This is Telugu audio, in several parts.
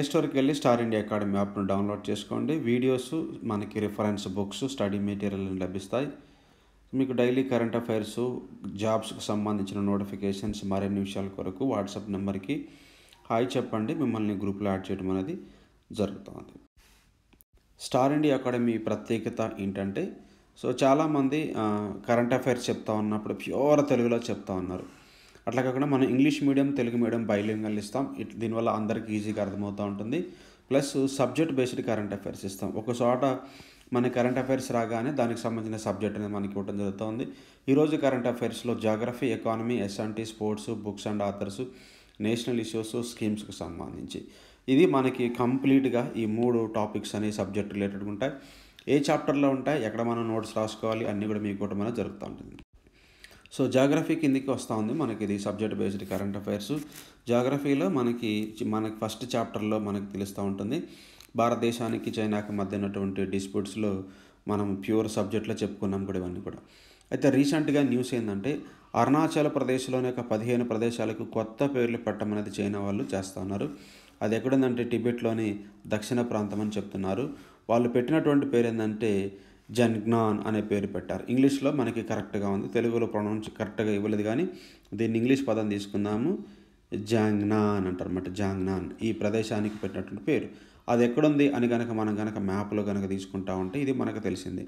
ప్లేస్టోర్కి వెళ్ళి స్టార్ ఇండియా అకాడమీ యాప్ను డౌన్లోడ్ చేసుకోండి వీడియోస్ మనకి రిఫరెన్స్ బుక్స్ స్టడీ మెటీరియల్ లభిస్తాయి మీకు డైలీ కరెంట్ అఫైర్స్ జాబ్స్కి సంబంధించిన నోటిఫికేషన్స్ మరిన్ని విషయాల కొరకు వాట్సాప్ నెంబర్కి హాయ్ చెప్పండి మిమ్మల్ని గ్రూప్లో యాడ్ చేయడం అనేది జరుగుతుంది స్టార్ ఇండియా అకాడమీ ప్రత్యేకత ఏంటంటే సో చాలామంది కరెంట్ అఫైర్స్ చెప్తా ఉన్నప్పుడు ప్యూర్ తెలుగులో చెప్తా ఉన్నారు అట్లా కాకుండా మనం English medium Telugu medium bilingual ఇస్తాం దీనివల్ల అందరికీ ఈజీగా అర్థమవుతూ ఉంటుంది plus subject based current affairs ఇస్తాం ఒక చోట మన కరెంట్ అఫైర్స్ రాగానే దానికి సంబంధించిన సబ్జెక్ట్ అనేది మనకి ఇవ్వడం జరుగుతుంది ఈరోజు కరెంట్ అఫైర్స్లో geography economy SNT sports books and authors national issues స్కీమ్స్కి సంబంధించి ఇది మనకి కంప్లీట్గా ఈ మూడు టాపిక్స్ అనే సబ్జెక్ట్ రిలేటెడ్గా ఉంటాయి ఏ చాప్టర్లో ఉంటాయి ఎక్కడ మనం నోట్స్ రాసుకోవాలి అన్నీ కూడా మీకు కూడా మనం జరుగుతూ ఉంటుంది సో జాగ్రఫీ కిందికి వస్తూ ఉంది మనకి ఇది సబ్జెక్ట్ బేస్డ్ కరెంట్ అఫైర్స్ జాగ్రఫీలో మనకి మనకి ఫస్ట్ చాప్టర్లో మనకి తెలుస్తూ ఉంటుంది భారతదేశానికి చైనాకి మధ్య ఉన్నటువంటి డిస్ప్యూట్స్లో మనం ప్యూర్ సబ్జెక్ట్లో చెప్పుకున్నాం కూడా ఇవన్నీ కూడా అయితే రీసెంట్గా న్యూస్ ఏంటంటే అరుణాచల్ ప్రదేశ్లోని ఒక పదిహేను ప్రదేశాలకు కొత్త పేర్లు పెట్టమనేది చైనా వాళ్ళు చేస్తూ ఉన్నారు అది ఎక్కడుందంటే టిబెట్లోని దక్షిణ ప్రాంతం అని చెప్తున్నారు వాళ్ళు పెట్టినటువంటి పేరు ఏంటంటే జన్జ్ఞాన్ అనే పేరు పెట్టారు ఇంగ్లీష్లో మనకి కరెక్ట్గా ఉంది తెలుగులో ప్రొనౌన్స్ కరెక్ట్గా ఇవ్వలేదు కానీ దీన్ని ఇంగ్లీష్ పదం తీసుకుందాము జాంగ్నాన్ అంటారన్నమాట జాంగ్నాన్ ఈ ప్రదేశానికి పెట్టినటువంటి పేరు అది ఎక్కడుంది అని కనుక మనం కనుక మ్యాప్లో కనుక తీసుకుంటా ఉంటే ఇది మనకు తెలిసింది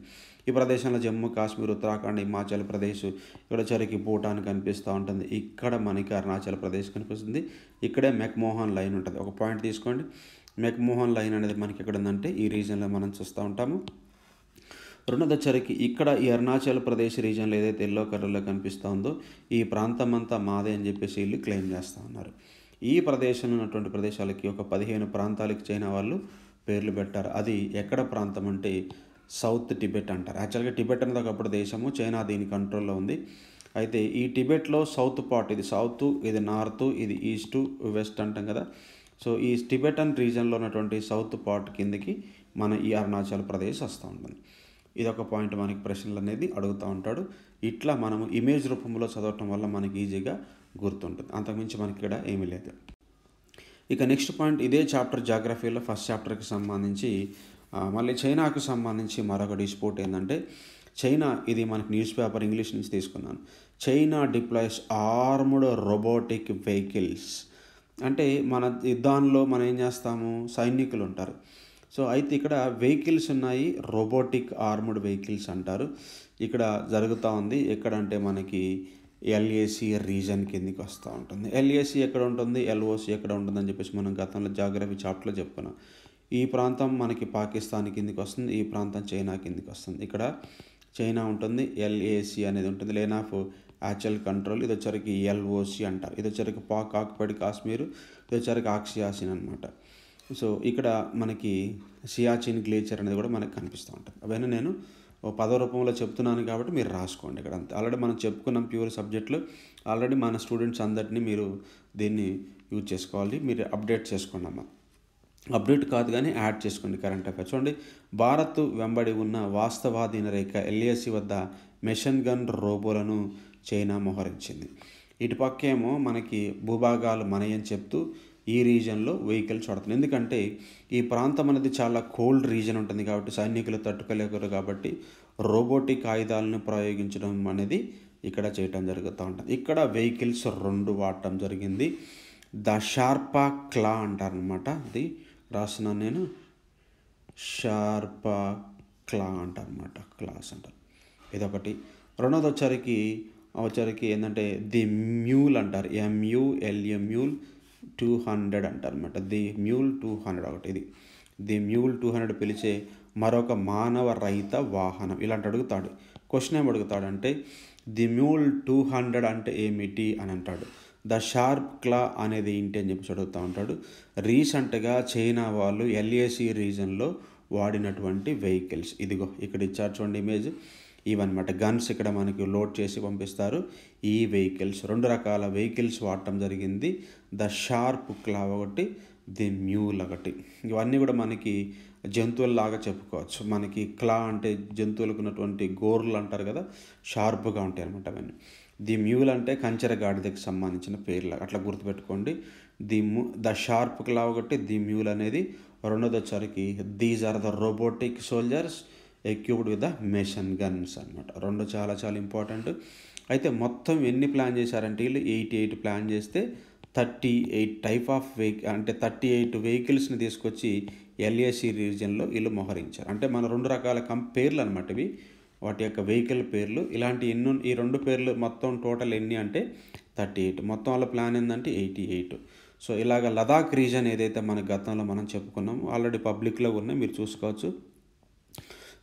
ఈ ప్రదేశంలో జమ్మూ కాశ్మీర్ ఉత్తరాఖండ్ హిమాచల్ ప్రదేశ్ ఇక్కడ చరికి భూటాన్ కనిపిస్తూ ఉంటుంది ఇక్కడ మనకి అరుణాచల్ ప్రదేశ్ కనిపిస్తుంది ఇక్కడే మెక్మోహన్ లైన్ ఉంటుంది ఒక పాయింట్ తీసుకోండి మెక్మోహన్ లైన్ అనేది మనకి ఎక్కడ ఉందంటే ఈ రీజన్లో మనం చూస్తూ ఉంటాము రెండోదచ్చరికి ఇక్కడ ఈ అరుణాచల్ ప్రదేశ్ రీజన్లో ఏదైతే ఎల్లో కలర్లో కనిపిస్తుందో ఈ ప్రాంతం అంతా మాదే అని చెప్పేసి వీళ్ళు క్లెయిమ్ చేస్తూ ఉన్నారు ఈ ప్రదేశంలో ఉన్నటువంటి ప్రదేశాలకి ఒక పదిహేను ప్రాంతాలకు చెందిన వాళ్ళు పేర్లు పెట్టారు అది ఎక్కడ ప్రాంతం అంటే సౌత్ టిబెట్ అంటారు యాక్చువల్గా టిబెట్ అనేది ఒకప్పుడు దేశము చైనా దీని కంట్రోల్లో ఉంది అయితే ఈ టిబెట్లో సౌత్ పార్ట్ ఇది సౌత్ ఇది నార్త్ ఇది ఈస్ట్ వెస్ట్ అంటాం కదా సో ఈ టిబెటన్ రీజన్లో ఉన్నటువంటి సౌత్ పార్ట్ కిందకి మన ఈ అరుణాచల్ ప్రదేశ్ వస్తూ ఉంటుంది ఇదొక పాయింట్ మనకి ప్రశ్నలు అనేది అడుగుతూ ఉంటాడు ఇట్లా మనము ఇమేజ్ రూపంలో చదవటం వల్ల మనకి ఈజీగా గుర్తుంటుంది అంతకుమించి మనకి ఇక్కడ ఏమీ లేదు ఇక నెక్స్ట్ పాయింట్ ఇదే చాప్టర్ జాగ్రఫీలో ఫస్ట్ చాప్టర్కి సంబంధించి మళ్ళీ చైనాకు సంబంధించి మరొక డిస్పోర్ట్ ఏంటంటే చైనా ఇది మనకి న్యూస్ పేపర్ ఇంగ్లీష్ నుంచి తీసుకున్నాను China deploys armed robotic vehicles అంటే మన యుద్ధాల్లో మనం ఏం చేస్తాము సైనికులు ఉంటారు సో అయితే ఇక్కడ వెహికల్స్ ఉన్నాయి రోబోటిక్ ఆర్మ్డ్ వెహికల్స్ అంటారు ఇక్కడ జరుగుతూ ఉంది ఎక్కడంటే మనకి ఎల్ఏసి రీజన్ కిందకి వస్తూ ఉంటుంది ఎల్ఏసి ఎక్కడ ఉంటుంది ఎల్ఓసి ఎక్కడ ఉంటుంది అని చెప్పేసి మనం గతంలో జాగ్రఫీ చాప్ట్లో చెప్పుకున్నాం ఈ ప్రాంతం మనకి పాకిస్తాన్ కిందకి వస్తుంది ఈ ప్రాంతం చైనా కిందకి వస్తుంది ఇక్కడ చైనా ఉంటుంది ఎల్ఏసి అనేది ఉంటుంది లేన్ ఆఫ్ యాచువల్ కంట్రోల్ ఇది వచ్చరికి ఎల్ఓసి అంటారు ఇది వచ్చరికి పాక్ ఆక్యుపైడ్ కాశ్మీర్ ఇది వచ్చరికి ఆక్సియాసిన్ అనమాట సో ఇక్కడ మనకి సియాచిన్ గ్లేచర్ అనేది కూడా మనకు కనిపిస్తూ ఉంటుంది అవన్నీ నేను పదో రూపంలో చెప్తున్నాను కాబట్టి మీరు రాసుకోండి ఇక్కడ అంతే ఆల్రెడీ మనం చెప్పుకున్నాం ప్యూర్ సబ్జెక్టులు ఆల్రెడీ మన స్టూడెంట్స్ అందరినీ మీరు దీన్ని యూజ్ చేసుకోవాలి మీరు అప్డేట్ చేసుకోండి అమ్మ అప్డేట్ కాదు కానీ యాడ్ చేసుకోండి కరెంట్ అఫేర్ చూడండి భారత్ వెంబడి ఉన్న వాస్తవాధీన రేఖ ఎల్ఏసి వద్ద మెషిన్ గన్ రోబోలను చైనా మోహరించింది ఇటుపక్కేమో మనకి భూభాగాలు మనయని చెప్తూ ఈ రీజన్లో వెహికల్స్ పడుతున్నాయి ఎందుకంటే ఈ ప్రాంతం అనేది చాలా కోల్డ్ రీజన్ ఉంటుంది కాబట్టి సైనికులు తట్టుకోలేకరు కాబట్టి రోబోటిక్ ఆయుధాలను ప్రయోగించడం అనేది ఇక్కడ చేయటం జరుగుతూ ఉంటుంది ఇక్కడ వెహికల్స్ రెండు వాడటం జరిగింది ద షార్పా క్లా అంటారనమాట అది రాసిన నేను షార్పా క్లా అంటారనమాట క్లాస్ అంటారు ఇదొకటి రెండోది వచ్చరికి వచ్చరికి ఏంటంటే ది మ్యూల్ అంటారు ఎంయూఎల్ఎంయూల్ టూ హండ్రెడ్ అంటారనమాట ది మ్యూల్ టూ హండ్రెడ్ ఒకటి ఇది ది మ్యూల్ టూ హండ్రెడ్ పిలిచే మరొక మానవ రహిత వాహనం ఇలాంటి అడుగుతాడు క్వశ్చన్ ఏం అంటే ది మ్యూల్ టూ హండ్రెడ్ అంటే ఏమిటి అని అంటాడు ద షార్ప్ క్లా అనేది ఏంటి అని చెప్పి అడుగుతూ ఉంటాడు రీసెంట్గా చైనా వాళ్ళు ఎల్ఏసి రీజన్లో వాడినటువంటి వెహికల్స్ ఇదిగో ఇక్కడ ఇచ్చారు చూడండి ఇమేజ్ ఇవన్నమాట గన్స్ ఇక్కడ మనకి లోడ్ చేసి పంపిస్తారు ఈ వెహికల్స్ రెండు రకాల వెహికల్స్ వాడటం జరిగింది ద షార్ప్ క్లా ఒకటి ది మ్యూల్ ఒకటి ఇవన్నీ కూడా మనకి లాగా చెప్పుకోవచ్చు మనకి క్లా అంటే జంతువులకు ఉన్నటువంటి గోర్లు అంటారు కదా షార్ప్గా ఉంటాయి అనమాట అవన్నీ ది మ్యూల్ అంటే కంచెర గాడిదకి సంబంధించిన పేర్లు అట్లా గుర్తుపెట్టుకోండి ది ద షార్ప్ క్లా ఒకటి ది మ్యూల్ అనేది రెండోది these are the robotic soldiers equipped with the machine guns అనమాట రెండు చాలా చాలా ఇంపార్టెంట్ అయితే మొత్తం ఎన్ని ప్లాన్ చేశారంటే వీళ్ళు ఎయిటీ ఎయిట్ ప్లాన్ చేస్తే thirty eight type of vehicle అంటే థర్టీ ఎయిట్ వెహికల్స్ని తీసుకొచ్చి ఎల్ఏసి రీజియన్లో వీళ్ళు మోహరించారు అంటే మన రెండు రకాల కం పేర్లు అనమాట ఇవి వాటి యొక్క వెహికల్ పేర్లు ఇలాంటి ఎన్నో ఈ రెండు పేర్లు మొత్తం టోటల్ ఎన్ని అంటే థర్టీ ఎయిట్ మొత్తం వాళ్ళ ప్లాన్ ఏంటంటే ఎయిటీ ఎయిట్ సో ఇలాగ లదాఖ్ రీజన్ ఏదైతే మన గతంలో మనం చెప్పుకున్నాము ఆల్రెడీ పబ్లిక్లో ఉన్నాయి మీరు చూసుకోవచ్చు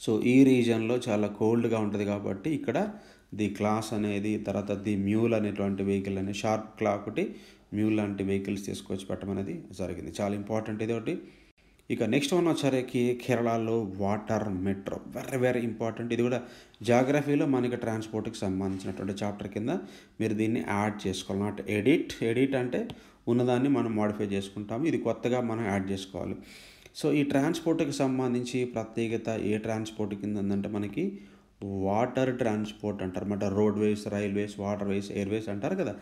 సో ఈ రీజన్లో చాలా కోల్డ్గా ఉంటుంది కాబట్టి ఇక్కడ ది క్లాస్ అనేది తర్వాత ది మ్యూల్ అనేటువంటి వెహికల్ అనే షార్ప్ ఒకటి మ్యూల్ లాంటి వెహికల్స్ తీసుకొచ్చి పెట్టడం అనేది జరిగింది చాలా ఇంపార్టెంట్ ఇది ఒకటి ఇక నెక్స్ట్ వన్ వచ్చరికి కేరళలో water metro very very important ఇది కూడా జాగ్రఫీలో మనకి ట్రాన్స్పోర్ట్కి సంబంధించినటువంటి చాప్టర్ కింద మీరు దీన్ని యాడ్ చేసుకోవాలి నాట్ ఎడిట్ ఎడిట్ అంటే ఉన్నదాన్ని మనం మాడిఫై చేసుకుంటాము ఇది కొత్తగా మనం యాడ్ చేసుకోవాలి సో ఈ ట్రాన్స్పోర్ట్కి సంబంధించి ప్రత్యేకత ఏ ట్రాన్స్పోర్ట్ కింద ఉందంటే మనకి వాటర్ ట్రాన్స్పోర్ట్ అంటారు అనమాట రోడ్వేస్ రైల్వేస్ వాటర్వేస్ ఎయిర్వేస్ అంటారు కదా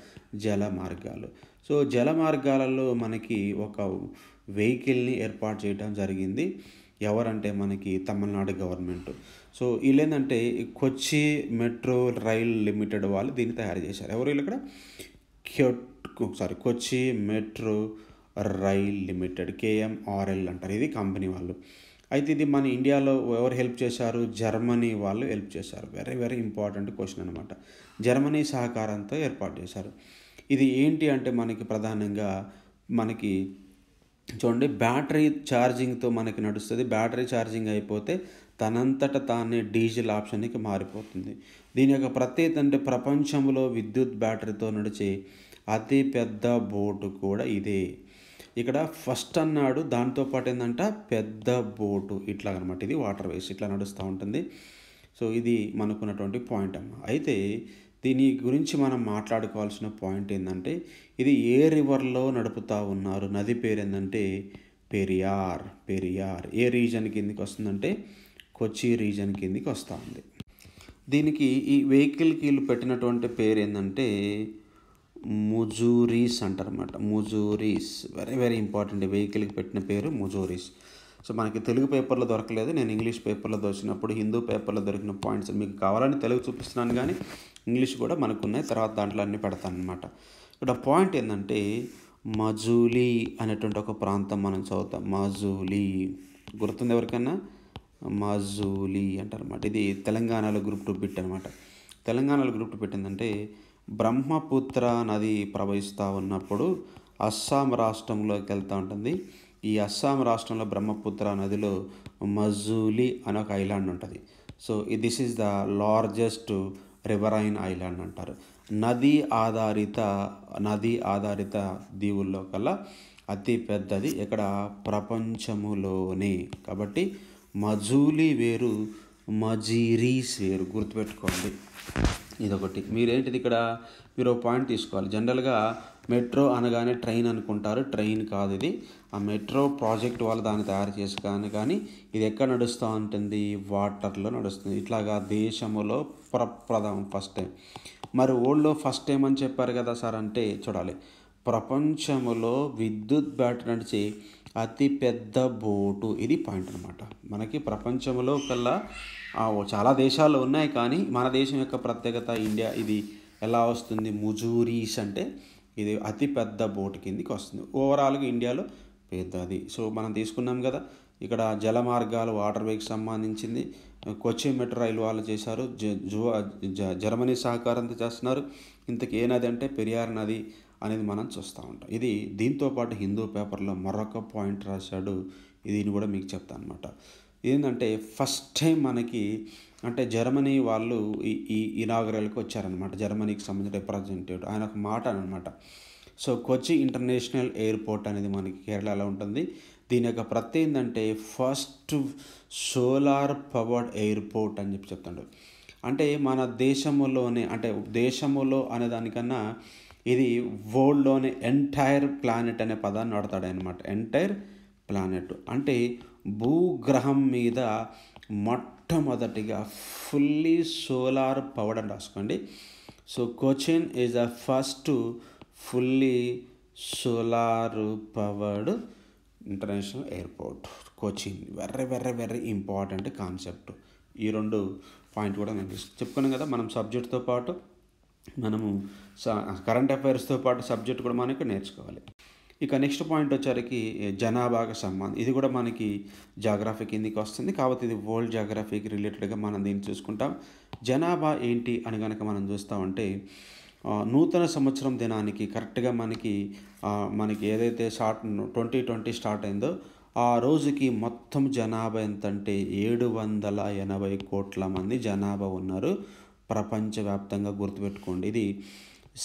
జల మార్గాలు సో జల మార్గాలలో మనకి ఒక వెహికల్ని ఏర్పాటు చేయడం జరిగింది ఎవరంటే మనకి తమిళనాడు గవర్నమెంట్ సో ఏంటంటే కొచ్చి మెట్రో రైల్ లిమిటెడ్ వాళ్ళు దీన్ని తయారు చేశారు ఎవరు వీళ్ళు ఇక్కడ క్యో sorry Kochi metro rail limited KMRL అంటారు ఇది కంపెనీ వాళ్ళు అయితే ఇది మన ఇండియాలో ఎవరు హెల్ప్ చేశారు జర్మనీ వాళ్ళు హెల్ప్ చేశారు వెరీ వెరీ ఇంపార్టెంట్ క్వశ్చన్ అనమాట జర్మనీ సహకారంతో ఏర్పాటు చేశారు ఇది ఏంటి అంటే మనకి ప్రధానంగా మనకి చూడండి బ్యాటరీ ఛార్జింగ్తో మనకి నడుస్తుంది బ్యాటరీ ఛార్జింగ్ అయిపోతే తనంతట తానే డీజిల్ ఆప్షన్కి మారిపోతుంది దీని యొక్క ప్రత్యేకత అంటే ప్రపంచంలో విద్యుత్ బ్యాటరీతో నడిచే అతి పెద్ద బోటు కూడా ఇదే ఇక్కడ ఫస్ట్ అన్నాడు దాంతోపాటు ఏంటంట పెద్ద బోటు ఇట్లా అనమాట ఇది వాటర్ వేస్ ఇట్లా నడుస్తూ ఉంటుంది సో ఇది మనకున్నటువంటి పాయింట్ అమ్మ అయితే దీని గురించి మనం మాట్లాడుకోవాల్సిన పాయింట్ ఏంటంటే ఇది ఏ రివర్లో నడుపుతూ ఉన్నారు నది పేరు ఏంటంటే పెరియార్ పెరియార్ ఏ రీజన్ కిందికి వస్తుందంటే కొచ్చి రీజన్ కిందికి వస్తూ ఉంది దీనికి ఈ వెహికల్కి వీళ్ళు పెట్టినటువంటి పేరు ఏంటంటే ముజూరీస్ అంటారనమాట ముజూరీస్ వెరీ వెరీ ఇంపార్టెంట్ వెహికల్కి పెట్టిన పేరు ముజూరీస్ సో మనకి తెలుగు పేపర్లో దొరకలేదు నేను ఇంగ్లీష్ పేపర్లో దొరికినప్పుడు హిందూ పేపర్లో దొరికిన పాయింట్స్ మీకు కావాలని తెలుగు చూపిస్తున్నాను కానీ ఇంగ్లీష్ కూడా మనకు ఉన్నాయి తర్వాత దాంట్లో అన్నీ పెడతాను అనమాట ఇక్కడ పాయింట్ ఏంటంటే మజూలీ అనేటువంటి ఒక ప్రాంతం మనం చదువుతాం మజూలీ గుర్తుంది ఎవరికైనా మజూలీ అంటారనమాట ఇది తెలంగాణలో గ్రూప్ టూ బిట్ అనమాట తెలంగాణలో గ్రూప్ టూ పెట్టిందంటే బ్రహ్మపుత్ర నది ప్రవహిస్తూ ఉన్నప్పుడు అస్సాం రాష్ట్రంలోకి వెళ్తూ ఉంటుంది ఈ అస్సాం రాష్ట్రంలో బ్రహ్మపుత్ర నదిలో మజూలి అనే ఒక ఐలాండ్ ఉంటుంది so this is the largest riverine island అంటారు నది ఆధారిత నది ఆధారిత దీవుల్లో కల్లా అతి పెద్దది ఇక్కడ ప్రపంచములోనే కాబట్టి మజూలి వేరు మజీరీస్ వేరు గుర్తుపెట్టుకోండి ఇదొకటి మీరేంటిది ఇక్కడ మీరు పాయింట్ తీసుకోవాలి జనరల్గా మెట్రో అనగానే ట్రైన్ అనుకుంటారు ట్రైన్ కాదు ఇది ఆ మెట్రో ప్రాజెక్ట్ వాళ్ళు దాన్ని తయారు చేసి కానీ కానీ ఇది ఎక్కడ నడుస్తూ ఉంటుంది వాటర్లో నడుస్తుంది ఇట్లాగా దేశంలో ప్రప్రథమం ఫస్ట్ టైం మరి ఓల్డ్లో ఫస్ట్ టైం అని చెప్పారు కదా సార్ అంటే చూడాలి ప్రపంచంలో విద్యుత్ బ్యాటరీ నడిచి అతిపెద్ద బోటు ఇది పాయింట్ అనమాట మనకి ప్రపంచంలో కల్లా చాలా దేశాలు ఉన్నాయి కానీ మన దేశం యొక్క ప్రత్యేకత ఇండియా ఇది ఎలా వస్తుంది ముజూరీస్ అంటే ఇది అతిపెద్ద బోటు కిందికి వస్తుంది ఓవరాల్గా ఇండియాలో పెద్దది సో మనం తీసుకున్నాం కదా ఇక్కడ జల మార్గాలు వాటర్ వేకి సంబంధించింది కొచ్చి మెట్రో రైలు వాళ్ళు చేశారు జర్మనీ సహకారంతో చేస్తున్నారు ఇంతకు ఏ నది అంటే పెరియార్ నది అనేది మనం చూస్తూ ఉంటాం ఇది దీంతోపాటు హిందూ పేపర్లో మరొక పాయింట్ రాశాడు దీన్ని కూడా మీకు చెప్తాను అనమాట ఏంటంటే ఫస్ట్ టైం మనకి అంటే జర్మనీ వాళ్ళు ఈ ఈ ఇనాగరల్కి వచ్చారనమాట జర్మనీకి సంబంధించిన రిప్రజెంటేటివ్ ఆయన ఒక మాట అనమాట సో కొచ్చి ఇంటర్నేషనల్ ఎయిర్పోర్ట్ అనేది మనకి కేరళలో ఉంటుంది దీని యొక్క ప్రత్యేక ఏంటంటే ఫస్ట్ సోలార్ పవర్డ్ ఎయిర్పోర్ట్ అని చెప్పి చెప్తాడు అంటే మన దేశంలోనే అంటే దేశంలో అనే దానికన్నా ఇది వరల్డ్లోని ఎంటైర్ ప్లానెట్ అనే పదాన్ని అనమాట ఎంటైర్ ప్లానెట్ అంటే భూగ్రహం మీద మొట్టమొదటిగా ఫుల్లీ సోలార్ పవర్ అని రాసుకోండి so Cochin is the first fully solar powered international airport coaching very very very important concept ఈ రెండు పాయింట్ కూడా నేను చెప్పుకున్నాం కదా మనం సబ్జెక్ట్తో పాటు మనము కరెంట్ అఫైర్స్తో పాటు సబ్జెక్ట్ కూడా మనకు నేర్చుకోవాలి ఇక నెక్స్ట్ పాయింట్ వచ్చరికి జనాభాకు సంబంధం ఇది కూడా మనకి జాగ్రఫీ కిందికి వస్తుంది కాబట్టి ఇది వరల్డ్ జాగ్రఫీకి రిలేటెడ్గా మనం దీన్ని చూసుకుంటాం జనాభా ఏంటి అని కనుక మనం చూస్తూ ఉంటే నూతన సంవత్సరం దినానికి కరెక్ట్గా మనకి మనకి ఏదైతే స్టార్ట్ ట్వంటీ ట్వంటీ స్టార్ట్ అయిందో ఆ రోజుకి మొత్తం జనాభా ఎంతంటే ఏడు వందల ఎనభై కోట్ల మంది జనాభా ఉన్నారు ప్రపంచవ్యాప్తంగా గుర్తుపెట్టుకోండి ఇది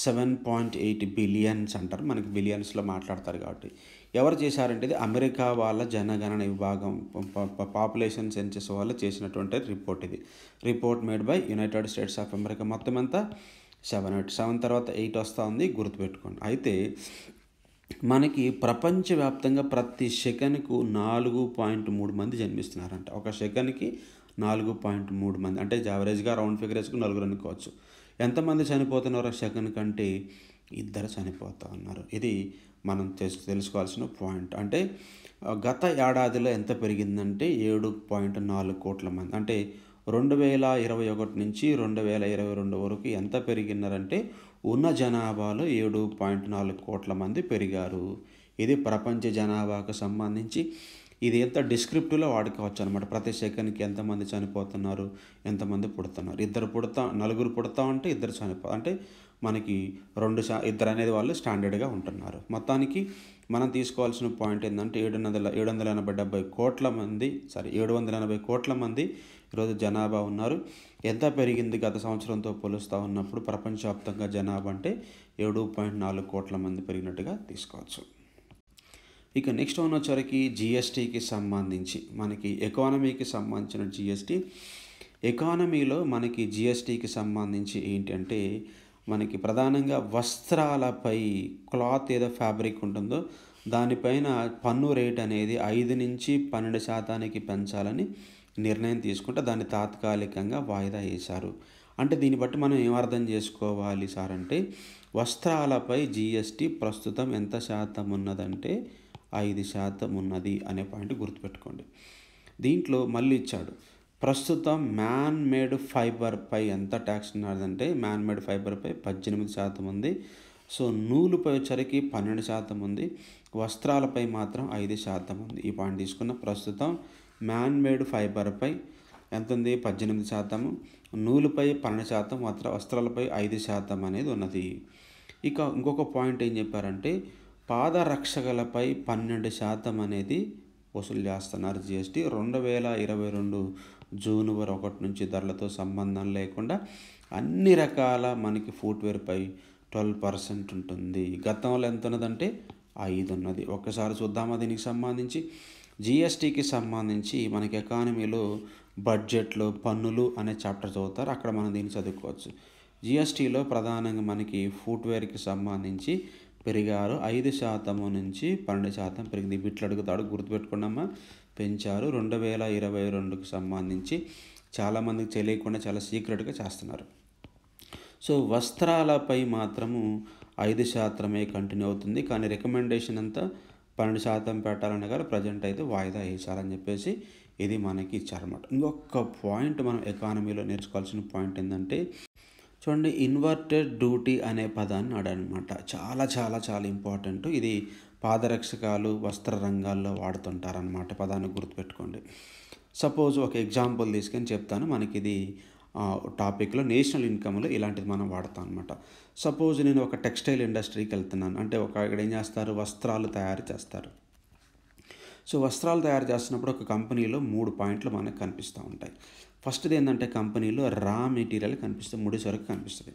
సెవెన్ పాయింట్ ఎయిట్ బిలియన్స్ అంటారు మనకి బిలియన్స్లో మాట్లాడతారు కాబట్టి ఎవరు చేశారంటే ఇది అమెరికా వాళ్ళ జనగణన విభాగం పాపులేషన్ సెన్సెస్ వాళ్ళు చేసినటువంటి రిపోర్ట్ ఇది report made by United States of America మొత్తం అంతా సెవెన్ ఎయిట్ సెవెన్ తర్వాత ఎయిట్ వస్తూ ఉంది గుర్తుపెట్టుకోండి అయితే మనకి ప్రపంచవ్యాప్తంగా ప్రతి సెకండ్కు నాలుగు పాయింట్ మూడు మంది జన్మిస్తున్నారంట ఒక సెకండ్కి నాలుగు పాయింట్ మూడు మంది అంటే యావరేజ్గా రౌండ్ వేసుకుని నలుగురు అనుకోవచ్చు ఎంతమంది చనిపోతున్నారు సెకండ్ కంటే ఇద్దరు చనిపోతూ ఉన్నారు ఇది మనం తెలుసుకోవాల్సిన పాయింట్ అంటే గత ఏడాదిలో ఎంత పెరిగిందంటే ఏడు పాయింట్ నాలుగు కోట్ల మంది అంటే రెండు వేల ఇరవై ఒకటి నుంచి రెండు వేల ఇరవై రెండు వరకు ఎంత పెరిగినారంటే ఉన్న జనాభాలో ఏడు పాయింట్ నాలుగు కోట్ల మంది పెరిగారు ఇది ప్రపంచ జనాభాకు సంబంధించి ఇది ఎంత డిస్క్రిప్టివ్లో వాడుకోవచ్చు అనమాట ప్రతి సెకండ్కి ఎంతమంది చనిపోతున్నారు ఎంతమంది పుడుతున్నారు ఇద్దరు పుడతా నలుగురు పుడతా ఉంటే ఇద్దరు చనిపో అంటే మనకి రెండు శా ఇద్దరు అనేది వాళ్ళు స్టాండర్డ్గా ఉంటున్నారు మొత్తానికి మనం తీసుకోవాల్సిన పాయింట్ ఏంటంటే ఏడు వందల ఏడు వందల ఎనభై డెబ్బై కోట్ల మంది సారీ ఏడు వందల ఎనభై కోట్ల మంది ఈరోజు జనాభా ఉన్నారు ఎంత పెరిగింది గత సంవత్సరంతో పోలుస్తూ ఉన్నప్పుడు ప్రపంచవ్యాప్తంగా జనాభా అంటే ఏడు పాయింట్ నాలుగు కోట్ల మంది పెరిగినట్టుగా తీసుకోవచ్చు ఇక నెక్స్ట్ వన్ వచ్చరికి జిఎస్టీకి సంబంధించి మనకి ఎకానమీకి సంబంధించిన జిఎస్టీ ఎకానమీలో మనకి జిఎస్టీకి సంబంధించి ఏంటంటే మనకి ప్రధానంగా వస్త్రాలపై క్లాత్ ఏదో ఫ్యాబ్రిక్ ఉంటుందో దానిపైన పన్ను రేట్ అనేది ఐదు నుంచి పన్నెండు శాతానికి పెంచాలని నిర్ణయం తీసుకుంటే దాన్ని తాత్కాలికంగా వాయిదా వేశారు అంటే దీన్ని బట్టి మనం ఏమర్థం చేసుకోవాలి సార్ అంటే వస్త్రాలపై జిఎస్టీ ప్రస్తుతం ఎంత శాతం ఉన్నదంటే ఐదు శాతం ఉన్నది అనే పాయింట్ గుర్తుపెట్టుకోండి దీంట్లో మళ్ళీ ఇచ్చాడు ప్రస్తుతం మ్యాన్ మేడ్ ఫైబర్పై ఎంత ట్యాక్స్ ఉన్నదంటే మ్యాన్ మేడ్ ఫైబర్పై పద్దెనిమిది శాతం ఉంది సో నూలుపై వచ్చరికి పన్నెండు శాతం ఉంది వస్త్రాలపై మాత్రం ఐదు శాతం ఉంది ఈ పాయింట్ తీసుకున్న ప్రస్తుతం మ్యాన్ మేడ్ ఫైబర్పై ఎంత ఉంది పద్దెనిమిది శాతము నూలుపై పన్నెండు శాతం వస్త్ర వస్త్రాలపై ఐదు శాతం అనేది ఉన్నది ఇక ఇంకొక పాయింట్ ఏం చెప్పారంటే పాదరక్షలపై పన్నెండు శాతం అనేది వసూలు చేస్తున్నారు జిఎస్టీ రెండు వేల ఇరవై రెండు జూన్ వరకు ఒకటి నుంచి ధరలతో సంబంధం లేకుండా అన్ని రకాల మనకి ఫుట్వేర్పై ట్వెల్వ్ పర్సెంట్ ఉంటుంది గతంలో ఎంత ఉన్నదంటే ఐదు ఉన్నది ఒక్కసారి చూద్దామా దీనికి సంబంధించి జిఎస్టీకి సంబంధించి మనకి ఎకానమీలో బడ్జెట్లో పన్నులు అనే చాప్టర్ చదువుతారు అక్కడ మనం దీన్ని చదువుకోవచ్చు జిఎస్టీలో ప్రధానంగా మనకి ఫుట్వేర్కి సంబంధించి పెరిగారు ఐదు శాతము నుంచి పన్నెండు శాతం పెరిగింది బిట్లు అడుగుతాడు గుర్తుపెట్టుకున్నామా పెంచారు రెండు వేల ఇరవై రెండుకు సంబంధించి చాలామందికి తెలియకుండా చాలా సీక్రెట్గా చేస్తున్నారు సో వస్త్రాలపై మాత్రము ఐదు శాతమే కంటిన్యూ అవుతుంది కానీ రికమెండేషన్ అంతా పన్నెండు శాతం పెట్టాలని కానీ ప్రజెంట్ అయితే వాయిదా వేసారని చెప్పేసి ఇది మనకి ఇచ్చారన్నమాట ఇంకొక పాయింట్ మనం ఎకానమీలో నేర్చుకోవాల్సిన పాయింట్ ఏంటంటే చూడండి ఇన్వర్టెడ్ డ్యూటీ అనే పదాన్ని అడనమాట చాలా చాలా చాలా ఇంపార్టెంట్ ఇది పాదరక్షకాలు వస్త్ర రంగాల్లో వాడుతుంటారనమాట పదాన్ని గుర్తుపెట్టుకోండి సపోజ్ ఒక ఎగ్జాంపుల్ తీసుకొని చెప్తాను మనకి ఇది టాపిక్లో నేషనల్ ఇన్కమ్లో ఇలాంటిది మనం వాడతాం అనమాట సపోజ్ నేను ఒక టెక్స్టైల్ ఇండస్ట్రీకి వెళ్తున్నాను అంటే ఒక ఇక్కడ ఏం చేస్తారు వస్త్రాలు తయారు చేస్తారు సో వస్త్రాలు తయారు చేస్తున్నప్పుడు ఒక కంపెనీలో మూడు పాయింట్లు మనకు కనిపిస్తూ ఉంటాయి ఫస్ట్ది ఏంటంటే కంపెనీలో రా మెటీరియల్ కనిపిస్తుంది ముడిసరకు కనిపిస్తుంది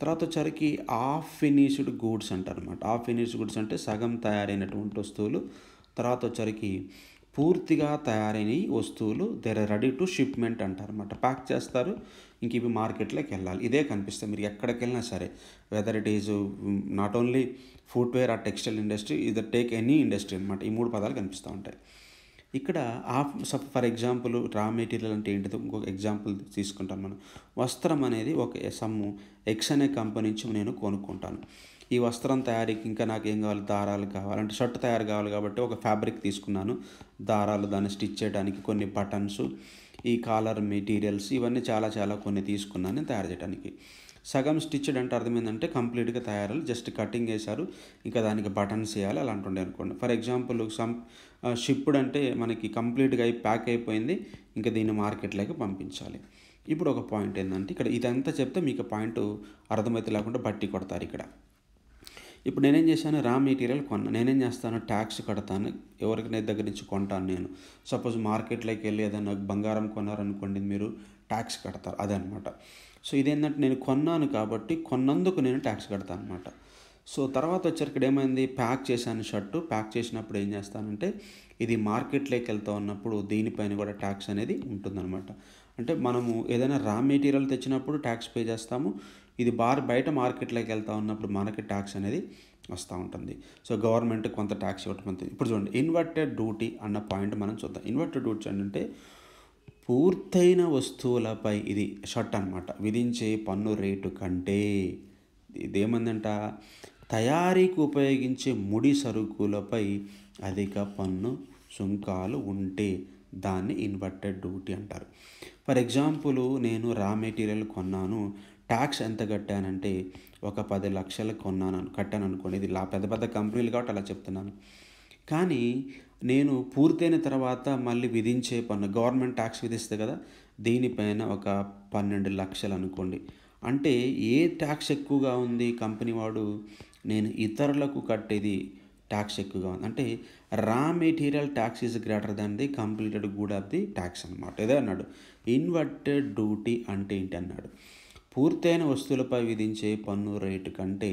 తర్వాత వచ్చరికి ఆఫ్ ఫినిష్డ్ గూడ్స్ అంటారు అనమాట ఆఫ్ ఫినిష్డ్ గూడ్స్ అంటే సగం తయారైనటువంటి వస్తువులు తర్వాత వచ్చరికి పూర్తిగా తయారైన వస్తువులు దెర్ రెడీ టు షిప్మెంట్ అంటారు అనమాట ప్యాక్ చేస్తారు ఇంక ఇవి మార్కెట్లోకి వెళ్ళాలి ఇదే కనిపిస్తుంది మీరు ఎక్కడికి వెళ్ళినా సరే whether it is not only footwear ఆ textile industry either take any industry అనమాట ఈ మూడు పదాలు కనిపిస్తూ ఉంటాయి ఇక్కడ ఆఫ్ సప్ ఫర్ ఎగ్జాంపుల్ రా మెటీరియల్ అంటే ఏంటిదో ఇంకొక ఎగ్జాంపుల్ తీసుకుంటాం మనం వస్త్రం అనేది ఒక సమ్ము ఎక్స్ అనే కంపెనీ నుంచి నేను కొనుక్కుంటాను ఈ వస్త్రం తయారీకి ఇంకా నాకు ఏం కావాలి దారాలు కావాలి అంటే షర్ట్ తయారు కావాలి కాబట్టి ఒక ఫ్యాబ్రిక్ తీసుకున్నాను దారాలు దాన్ని స్టిచ్ చేయడానికి కొన్ని బటన్స్ ఈ కాలర్ మెటీరియల్స్ ఇవన్నీ చాలా చాలా కొన్ని తీసుకున్నాను తయారు చేయడానికి సగం స్టిచ్డ్ అంటే అర్థమైందంటే కంప్లీట్గా తయారు జస్ట్ కటింగ్ వేశారు ఇంకా దానికి బటన్స్ వేయాలి అలాంటి ఉండే అనుకోండి ఫర్ ఎగ్జాంపుల్ సమ్ షిప్డ్ అంటే మనకి కంప్లీట్గా అయి ప్యాక్ అయిపోయింది ఇంకా దీన్ని మార్కెట్లోకి పంపించాలి ఇప్పుడు ఒక పాయింట్ ఏంటంటే ఇక్కడ ఇదంతా చెప్తే మీకు పాయింట్ అర్థమైతే లేకుండా బట్టి కొడతారు ఇక్కడ ఇప్పుడు నేనేం చేశాను రా మెటీరియల్ కొన్నా నేనేం చేస్తాను ట్యాక్స్ కడతాను ఎవరికి నేను దగ్గర నుంచి కొంటాను నేను సపోజ్ మార్కెట్లోకి వెళ్ళి ఏదైనా బంగారం కొన్నారనుకోండి మీరు ట్యాక్స్ కడతారు అదనమాట సో ఇదేంటంటే నేను కొన్నాను కాబట్టి కొన్నందుకు నేను ట్యాక్స్ కడతాను అనమాట సో తర్వాత వచ్చారు ఇక్కడ ఏమైంది ప్యాక్ చేశాను షర్టు ప్యాక్ చేసినప్పుడు ఏం చేస్తానంటే ఇది మార్కెట్లోకి వెళ్తా ఉన్నప్పుడు దీనిపైన కూడా ట్యాక్స్ అనేది ఉంటుందన్నమాట అంటే మనము ఏదైనా రా మెటీరియల్ తెచ్చినప్పుడు ట్యాక్స్ పే చేస్తాము ఇది బార్ బయట మార్కెట్లోకి వెళ్తా ఉన్నప్పుడు మనకి ట్యాక్స్ అనేది వస్తూ ఉంటుంది సో గవర్నమెంట్ కొంత ట్యాక్స్ ఇవ్వటం ఇప్పుడు చూడండి ఇన్వర్టెడ్ డ్యూటీ అన్న పాయింట్ మనం చూద్దాం ఇన్వర్టెడ్ డ్యూటీ అంటే పూర్తయిన వస్తువులపై ఇది షర్ట్ అనమాట విధించే పన్ను రేటు కంటే ఇదేమందంట తయారీకి ఉపయోగించే ముడి సరుకులపై అధిక పన్ను సుంకాలు ఉంటే దాన్ని ఇన్వర్టెడ్ డ్యూటీ అంటారు ఫర్ ఎగ్జాంపుల్ నేను రా మెటీరియల్ కొన్నాను ట్యాక్స్ ఎంత కట్టానంటే ఒక పది లక్షలు కొన్నాను కట్టాను అనుకోండి ఇది పెద్ద పెద్ద కంపెనీలు కాబట్టి అలా చెప్తున్నాను కానీ నేను పూర్తయిన తర్వాత మళ్ళీ విధించే పన్ను గవర్నమెంట్ ట్యాక్స్ విధిస్తే కదా దీనిపైన ఒక పన్నెండు లక్షలు అనుకోండి అంటే ఏ ట్యాక్స్ ఎక్కువగా ఉంది కంపెనీ వాడు నేను ఇతరులకు కట్టేది ట్యాక్స్ ఎక్కువగా ఉంది అంటే raw material tax is greater than the completed good of the tax అనమాట ఇదే అన్నాడు ఇన్వర్టెడ్ డ్యూటీ అంటే ఏంటి అన్నాడు పూర్తయిన వస్తువులపై విధించే పన్ను రేటు కంటే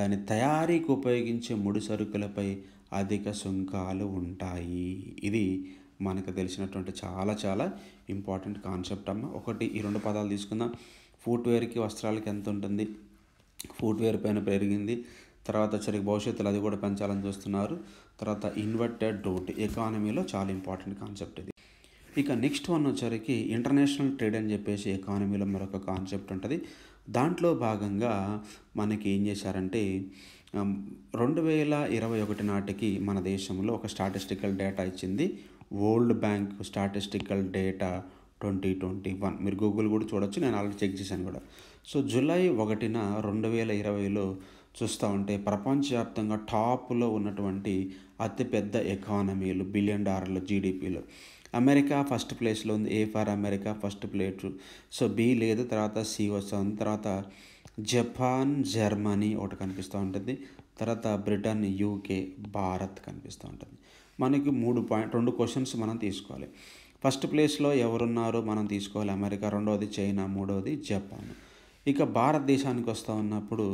దాని తయారీకి ఉపయోగించే ముడి సరుకులపై అధిక సుంకాలు ఉంటాయి ఇది మనకు తెలిసినటువంటి చాలా చాలా ఇంపార్టెంట్ కాన్సెప్ట్ అమ్మ ఒకటి ఈ రెండు పదాలు తీసుకుందాం ఫుట్వేర్కి వస్త్రాలకి ఎంత ఉంటుంది ఫుట్వేర్ పైన పెరిగింది తర్వాత వచ్చరికి భవిష్యత్తులో అది కూడా పెంచాలని చూస్తున్నారు తర్వాత ఇన్వర్టెడ్ డోట్ ఎకానమీలో చాలా ఇంపార్టెంట్ కాన్సెప్ట్ ఇది ఇక నెక్స్ట్ వన్ వచ్చరికి ఇంటర్నేషనల్ ట్రేడ్ అని చెప్పేసి ఎకానమీలో మరొక కాన్సెప్ట్ ఉంటుంది దాంట్లో భాగంగా మనకి ఏం చేశారంటే రెండు వేల ఇరవై ఒకటి నాటికి మన దేశంలో ఒక స్టాటిస్టికల్ డేటా ఇచ్చింది World Bank statistical data twenty twenty one మీరు గూగుల్ కూడా చూడొచ్చు నేను ఆల్రెడీ చెక్ చేశాను కూడా సో జూలై ఒకటిన రెండు వేల ఇరవైలో చూస్తూ ఉంటే ప్రపంచవ్యాప్తంగా టాప్లో ఉన్నటువంటి అతిపెద్ద ఎకానమీలు బిలియన్ డాలర్ల జీడిపిలో అమెరికా ఫస్ట్ ప్లేస్లో ఉంది A for America first plate so B లేదు తర్వాత సి వస్తుంది తర్వాత జపాన్ జర్మనీ ఒకటి కనిపిస్తూ ఉంటుంది తర్వాత బ్రిటన్ యూకే భారత్ కనిపిస్తూ ఉంటుంది మనకి మూడు పాయింట్ రెండు క్వశ్చన్స్ మనం తీసుకోవాలి ఫస్ట్ ప్లేస్లో ఎవరున్నారు మనం తీసుకోవాలి అమెరికా రెండవది చైనా మూడవది జపాన్ ఇక భారతదేశానికి వస్తూ ఉన్నప్పుడు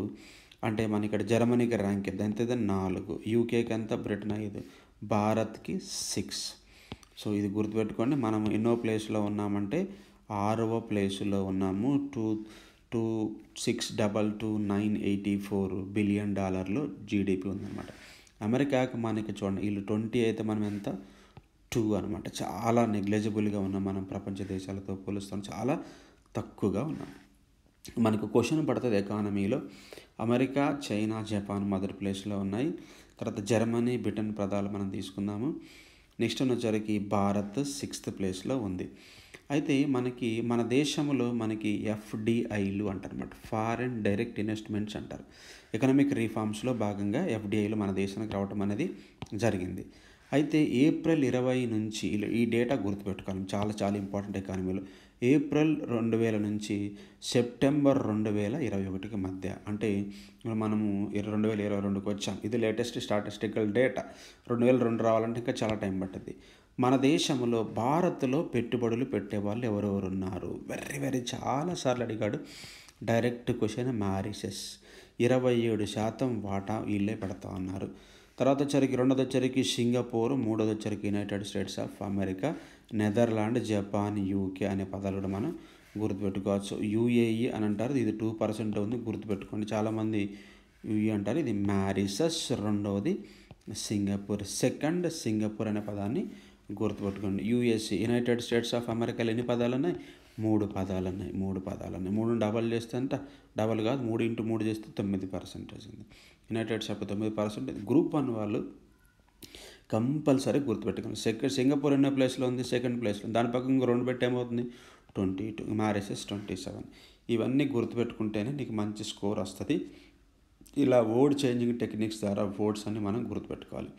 అంటే మన ఇక్కడ జర్మనీకి ర్యాంక్ ఎంత ఎంత నాలుగు యూకేకి ఎంత బ్రిటన్ ఐదు భారత్కి సిక్స్ సో ఇది గుర్తుపెట్టుకోండి మనం ఎన్నో ప్లేస్లో ఉన్నామంటే ఆరవ ప్లేసులో ఉన్నాము two two six double two nine eighty four billion డాలర్లు జీడిపి ఉందన్నమాట అమెరికాకి మనకి చూడండి వీళ్ళు ట్వంటీ అయితే మనం ఎంత టూ అనమాట చాలా నెగ్లెజబుల్గా ఉన్నాం మనం ప్రపంచ దేశాలతో పోలుస్తాం చాలా తక్కువగా ఉన్నాం మనకు క్వశ్చన్ పడుతుంది ఎకానమీలో అమెరికా చైనా జపాన్ మొదటి ప్లేస్లో ఉన్నాయి తర్వాత జర్మనీ బ్రిటన్ పదాలు మనం తీసుకుందాము నెక్స్ట్ వచ్చేసరికి భారత్ సిక్స్త్ ప్లేస్లో ఉంది అయితే మనకి మన దేశంలో మనకి ఎఫ్డిఐలు అంటారనమాట ఫారెన్ డైరెక్ట్ ఇన్వెస్ట్మెంట్స్ అంటారు ఎకనామిక్ రిఫార్మ్స్లో భాగంగా ఎఫ్డిఐలు మన దేశానికి రావటం అనేది జరిగింది అయితే ఏప్రిల్ ఇరవై నుంచి ఈ డేటా గుర్తుపెట్టుకోవాలి చాలా చాలా ఇంపార్టెంట్ ఎకానమీలో ఏప్రిల్ రెండు వేల నుంచి సెప్టెంబర్ రెండు వేల ఇరవై ఒకటికి మధ్య అంటే మనము రెండు వేల ఇరవై రెండుకి వచ్చాం ఇది లేటెస్ట్ స్టాటిస్టికల్ డేటా రెండు వేల రెండు రావాలంటే ఇంకా చాలా టైం పట్టింది మన దేశంలో భారత్లో పెట్టుబడులు పెట్టేవాళ్ళు ఎవరెవరు ఉన్నారు వెరీ వెరీ చాలాసార్లు అడిగాడు డైరెక్ట్ క్వశ్చన్ మ్యారిసెస్ ఇరవై ఏడు శాతం వాటా వీళ్ళే పెడతా ఉన్నారు తర్వాత వచ్చరికి రెండోదొచ్చరికి వచ్చరికి సింగపూర్ మూడోది United States of America Netherland Japan UK అనే పదాలు కూడా మనం గుర్తుపెట్టుకోవచ్చు యూఏఈ అని అంటారు ఇది టూ పర్సెంట్ ఉంది గుర్తుపెట్టుకోండి చాలామంది యూఏ అంటారు ఇది మ్యారిసస్ రెండవది సింగపూర్ సెకండ్ సింగపూర్ అనే పదాన్ని గుర్తుపెట్టుకోండి యూఎస్ఏ యునైటెడ్ స్టేట్స్ ఆఫ్ అమెరికాలో ఎన్ని పదాలు ఉన్నాయి మూడు పదాలు ఉన్నాయి మూడు పదాలు ఉన్నాయి మూడు డబల్ చేస్తే అంట డబల్ కాదు మూడు ఇంటూ మూడు చేస్తే తొమ్మిది పర్సెంటేజ్ ఉంది యునైటెడ్ స్టేట్స్ తొమ్మిది పర్సెంటేజ్ గ్రూప్ వన్ వాళ్ళు కంపల్సరీ గుర్తుపెట్టుకోండి సెకండ్ సింగపూర్ ఎన్నో ప్లేస్లో ఉంది సెకండ్ ప్లేస్లో దాని పక్కన ఇంకో రెండు పెట్టి ఏమవుతుంది twenty two marriages twenty seven ఇవన్నీ గుర్తుపెట్టుకుంటేనే నీకు మంచి స్కోర్ వస్తుంది ఇలా ఓడ్ చేంజింగ్ టెక్నిక్స్ ద్వారా ఓడ్స్ అన్ని మనం గుర్తుపెట్టుకోవాలి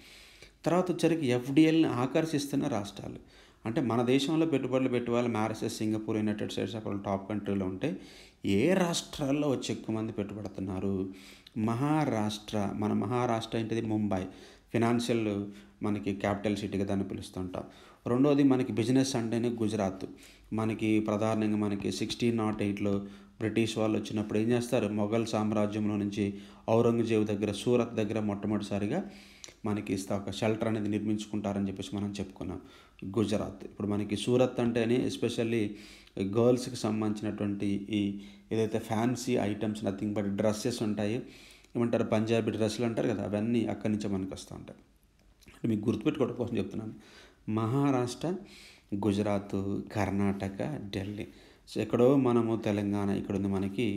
తర్వాత వచ్చరికి ఎఫ్డిఎల్ని ఆకర్షిస్తున్న రాష్ట్రాలు అంటే మన దేశంలో పెట్టుబడులు పెట్టేవాళ్ళు మ్యారసెస్ సింగపూర్ యునైటెడ్ స్టేట్స్ అక్కడ టాప్ కంట్రీలో ఉంటే ఏ రాష్ట్రాల్లో వచ్చి ఎక్కువ మంది పెట్టుబడుతున్నారు మహారాష్ట్ర మన మహారాష్ట్ర ఏంటిది ముంబై ఫినాన్షియల్ మనకి క్యాపిటల్ సిటీగా దాన్ని పిలుస్తుంటాం రెండోది మనకి బిజినెస్ అంటేనే గుజరాత్ మనకి ప్రధానంగా మనకి సిక్స్టీన్ నాట్ ఎయిట్లో బ్రిటిష్ వాళ్ళు వచ్చినప్పుడు ఏం చేస్తారు మొఘల్ సామ్రాజ్యంలో నుంచి ఔరంగజేబు దగ్గర సూరత్ దగ్గర మొట్టమొదటిసారిగా మనకి ఇస్తా ఒక షెల్టర్ అనేది నిర్మించుకుంటారని చెప్పేసి మనం చెప్పుకున్నాం గుజరాత్ ఇప్పుడు మనకి సూరత్ అంటేనే ఎస్పెషల్లీ గర్ల్స్కి సంబంధించినటువంటి ఈ ఏదైతే fancy items nothing but dresses ఉంటాయి ఏమంటారు పంజాబీ డ్రెస్సులు అంటారు కదా అవన్నీ అక్కడి నుంచే మనకు వస్తూ ఉంటాయి మీకు గుర్తుపెట్టుకోవడం కోసం చెప్తున్నాను మహారాష్ట్ర గుజరాత్ కర్ణాటక ఢిల్లీ సో ఎక్కడో మనము తెలంగాణ ఇక్కడ ఉంది మనకి